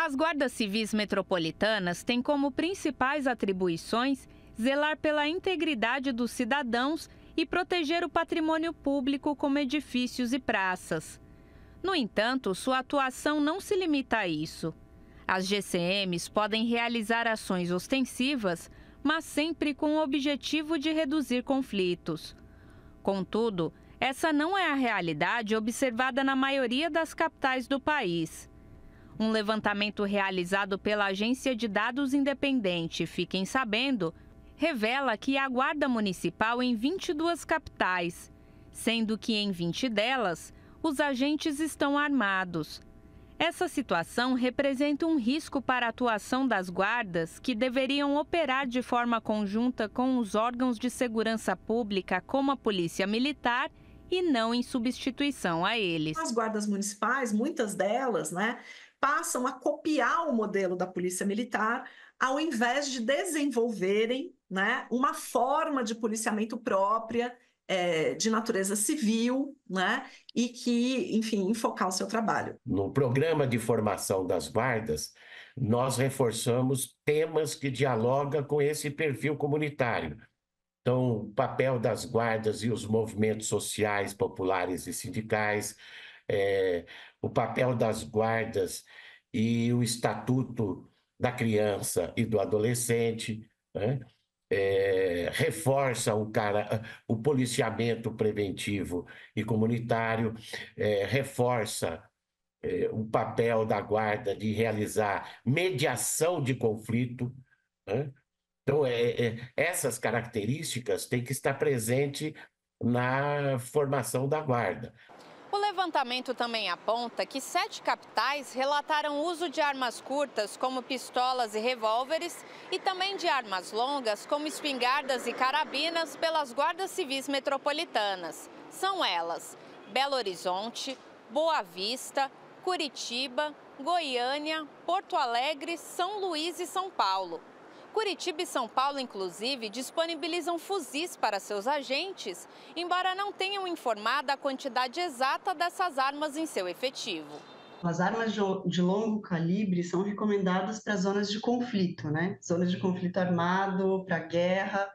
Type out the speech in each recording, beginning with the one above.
As guardas civis metropolitanas têm como principais atribuições zelar pela integridade dos cidadãos e proteger o patrimônio público como edifícios e praças. No entanto, sua atuação não se limita a isso. As GCMs podem realizar ações ostensivas, mas sempre com o objetivo de reduzir conflitos. Contudo, essa não é a realidade observada na maioria das capitais do país. Um levantamento realizado pela Agência de Dados Independente, fiquem sabendo, revela que há guarda municipal em 22 capitais, sendo que em 20 delas os agentes estão armados. Essa situação representa um risco para a atuação das guardas, que deveriam operar de forma conjunta com os órgãos de segurança pública, como a Polícia Militar, e não em substituição a eles. As guardas municipais, muitas delas, né, passam a copiar o modelo da polícia militar, ao invés de desenvolverem né, uma forma de policiamento própria, é, de natureza civil, né, e que, enfim, enfocar o seu trabalho. No programa de formação das guardas, nós reforçamos temas que dialogam com esse perfil comunitário. Então, o papel das guardas e os movimentos sociais, populares e sindicais, é, o papel das guardas e o estatuto da criança e do adolescente, né? é, reforça o, cara, o policiamento preventivo e comunitário, é, reforça é, o papel da guarda de realizar mediação de conflito. Né? Então, é, é, essas características têm que estar presente na formação da guarda. O levantamento também aponta que sete capitais relataram uso de armas curtas, como pistolas e revólveres, e também de armas longas, como espingardas e carabinas, pelas guardas civis metropolitanas. São elas Belo Horizonte, Boa Vista, Curitiba, Goiânia, Porto Alegre, São Luís e São Paulo. Curitiba e São Paulo, inclusive, disponibilizam fuzis para seus agentes, embora não tenham informado a quantidade exata dessas armas em seu efetivo. As armas de longo calibre são recomendadas para zonas de conflito, né? Zonas de conflito armado, para guerra.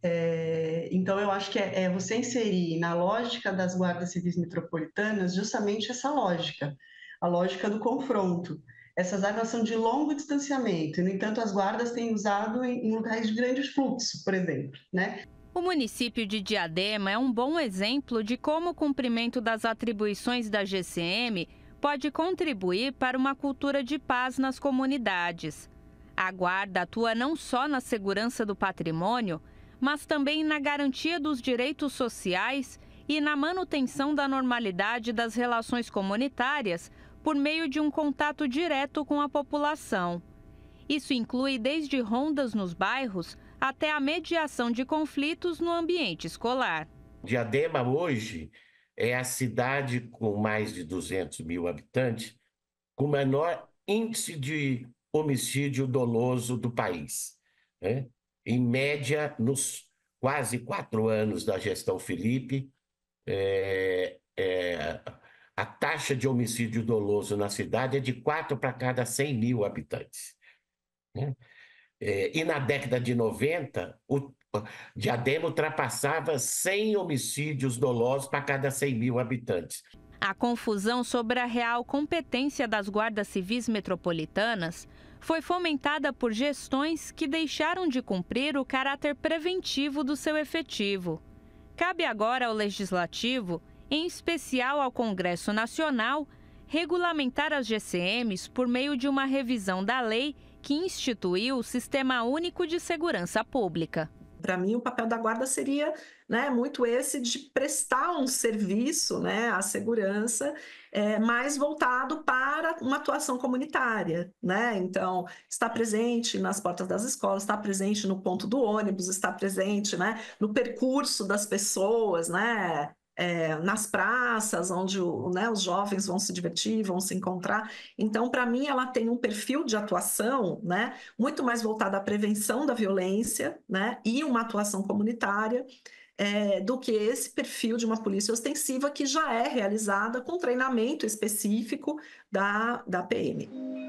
É... então, eu acho que é, é você inserir na lógica das guardas civis metropolitanas justamente essa lógica, a lógica do confronto. Essas armas são de longo distanciamento, no entanto, as guardas têm usado em, em de grande fluxo, por exemplo, né? O município de Diadema é um bom exemplo de como o cumprimento das atribuições da GCM pode contribuir para uma cultura de paz nas comunidades. A guarda atua não só na segurança do patrimônio, mas também na garantia dos direitos sociais e na manutenção da normalidade das relações comunitárias, por meio de um contato direto com a população. Isso inclui desde rondas nos bairros até a mediação de conflitos no ambiente escolar. Diadema hoje é a cidade com mais de 200 mil habitantes com menor índice de homicídio doloso do país. Né? Em média, nos quase quatro anos da gestão Felipe, é, é, a taxa de homicídio doloso na cidade é de 4 para cada 100 mil habitantes. Né? É, e na década de 90, o Diadema ultrapassava 100 homicídios dolosos para cada 100 mil habitantes. A confusão sobre a real competência das guardas civis metropolitanas foi fomentada por gestões que deixaram de cumprir o caráter preventivo do seu efetivo. Cabe agora ao legislativo em especial ao Congresso Nacional, regulamentar as GCMs por meio de uma revisão da lei que instituiu o Sistema Único de Segurança Pública. Para mim, o papel da guarda seria né, muito esse de prestar um serviço né, à segurança é, mais voltado para uma atuação comunitária. Né? Então, está presente nas portas das escolas, está presente no ponto do ônibus, está presente né, no percurso das pessoas, né, é, nas praças, onde o, né, os jovens vão se divertir, vão se encontrar. Então, para mim, ela tem um perfil de atuação né, muito mais voltado à prevenção da violência né, e uma atuação comunitária. É, do que esse perfil de uma polícia ostensiva que já é realizada com treinamento específico da, da PM.